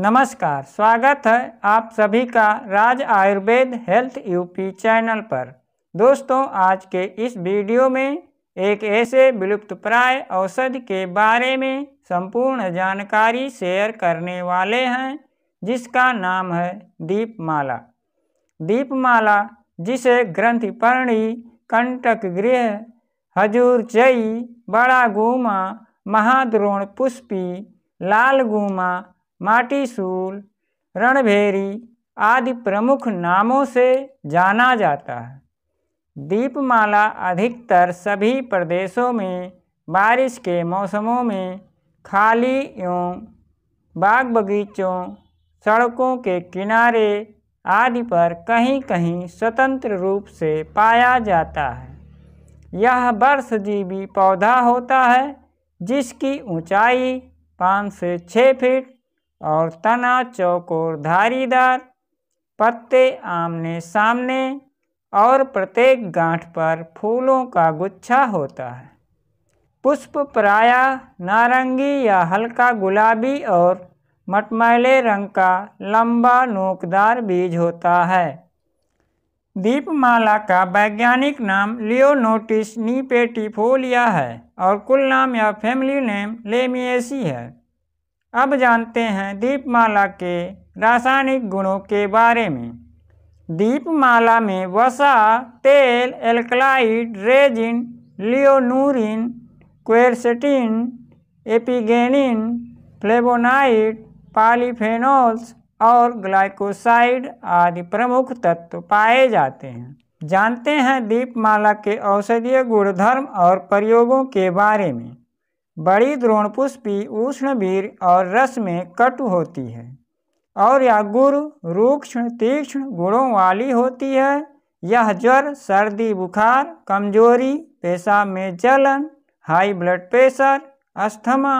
नमस्कार स्वागत है आप सभी का Raj Ayurveda health up channel पर दोस्तों आज के इस वीडियो में एक ऐसे विलुप्त प्राय औषध के बारे में संपूर्ण जानकारी शेयर करने वाले हैं जिसका नाम है दीपमाला दीपमाला जिसे ग्रंथिपर्णी कंटक गृह हजूर चई बड़ा गुमा महाद्रोण पुष्पी लाल गुमा माटीसूल रणभेरी आदि प्रमुख नामों से जाना जाता है दीपमाला अधिकतर सभी प्रदेशों में बारिश के मौसमों में खाली एवं बाग बगीचों सड़कों के किनारे आदि पर कहीं कहीं स्वतंत्र रूप से पाया जाता है यह वर्षजीवी पौधा होता है जिसकी ऊंचाई पाँच से छः फीट और तना चौकोर धारीदार पत्ते आमने सामने और प्रत्येक गांठ पर फूलों का गुच्छा होता है पुष्प प्राय नारंगी या हल्का गुलाबी और मटमैले रंग का लंबा नोकदार बीज होता है दीपमाला का वैज्ञानिक नाम लियोनोटिस नीपेटिफोलिया है और कुल नाम या फैमिली नेम लेमिएसी है अब जानते हैं दीपमाला के रासायनिक गुणों के बारे में दीपमाला में वसा तेल alkaloid resin leonurine quercetin apigenin flavonoid polyphenols और ग्लाइकोसाइड आदि प्रमुख तत्व पाए जाते हैं जानते हैं दीपमाला के औषधीय गुणधर्म और प्रयोगों के बारे में बड़ी द्रोणपुष्पी वीर और रस में कटु होती है और यह गुरु रूक्षण तीक्ष्ण गुणों वाली होती है यह ज्वर सर्दी बुखार कमजोरी पेशाब में जलन हाई ब्लड प्रेशर अस्थमा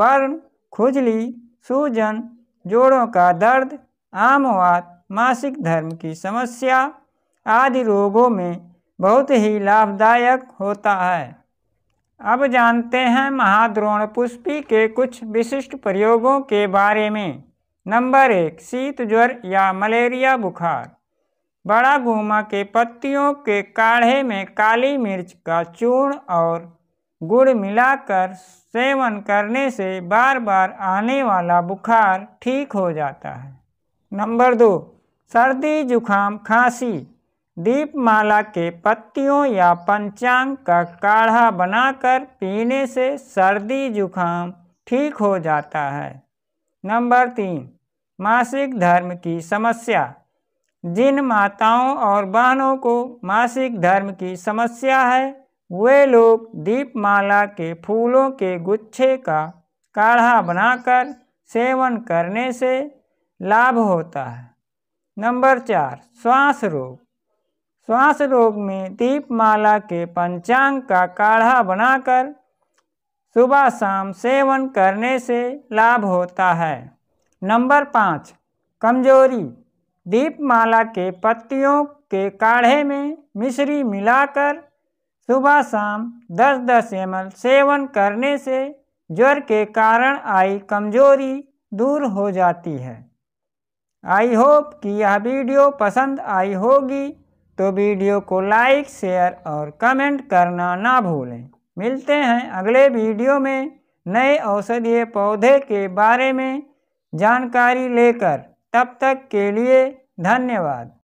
वर्ण खुजली सूजन जोड़ों का दर्द आमवात मासिक धर्म की समस्या आदि रोगों में बहुत ही लाभदायक होता है अब जानते हैं महाद्रोण पुष्पी के कुछ विशिष्ट प्रयोगों के बारे में नंबर एक शीत ज्वर या मलेरिया बुखार बड़ा घूमा के पत्तियों के काढ़े में काली मिर्च का चूर्ण और गुड़ मिलाकर सेवन करने से बार बार आने वाला बुखार ठीक हो जाता है नंबर दो सर्दी जुखाम खांसी दीपमाला के पत्तियों या पंचांग का काढ़ा बनाकर पीने से सर्दी जुखाम ठीक हो जाता है नंबर तीन मासिक धर्म की समस्या जिन माताओं और बहनों को मासिक धर्म की समस्या है वे लोग दीपमाला के फूलों के गुच्छे का काढ़ा बनाकर सेवन करने से लाभ होता है नंबर चार श्वास रोग श्वास रोग में दीपमाला के पंचांग का काढ़ा बनाकर सुबह शाम सेवन करने से लाभ होता है नंबर पाँच कमजोरी दीपमाला के पत्तियों के काढ़े में मिश्री मिलाकर सुबह शाम दस दस एम सेवन करने से ज्वर के कारण आई कमजोरी दूर हो जाती है आई होप कि यह वीडियो पसंद आई होगी तो वीडियो को लाइक शेयर और कमेंट करना ना भूलें मिलते हैं अगले वीडियो में नए औषधीय पौधे के बारे में जानकारी लेकर तब तक के लिए धन्यवाद